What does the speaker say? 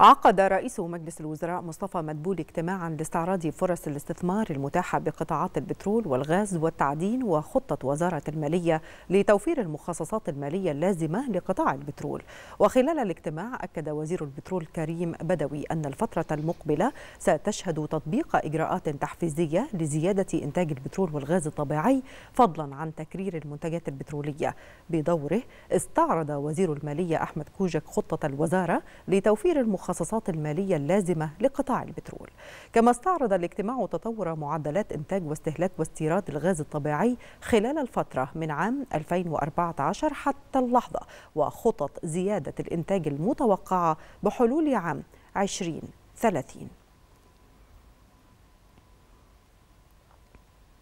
عقد رئيس مجلس الوزراء مصطفى مدبول اجتماعا لاستعراض فرص الاستثمار المتاحة بقطاعات البترول والغاز والتعدين وخطة وزارة المالية لتوفير المخصصات المالية اللازمة لقطاع البترول وخلال الاجتماع أكد وزير البترول كريم بدوي أن الفترة المقبلة ستشهد تطبيق إجراءات تحفيزية لزيادة إنتاج البترول والغاز الطبيعي فضلا عن تكرير المنتجات البترولية بدوره استعرض وزير المالية أحمد كوجك خطة الوزارة لتوفير المخصصات المخصصات المالية اللازمة لقطاع البترول كما استعرض الاجتماع تطور معدلات إنتاج واستهلاك واستيراد الغاز الطبيعي خلال الفترة من عام 2014 حتى اللحظة وخطط زيادة الإنتاج المتوقعة بحلول عام 2030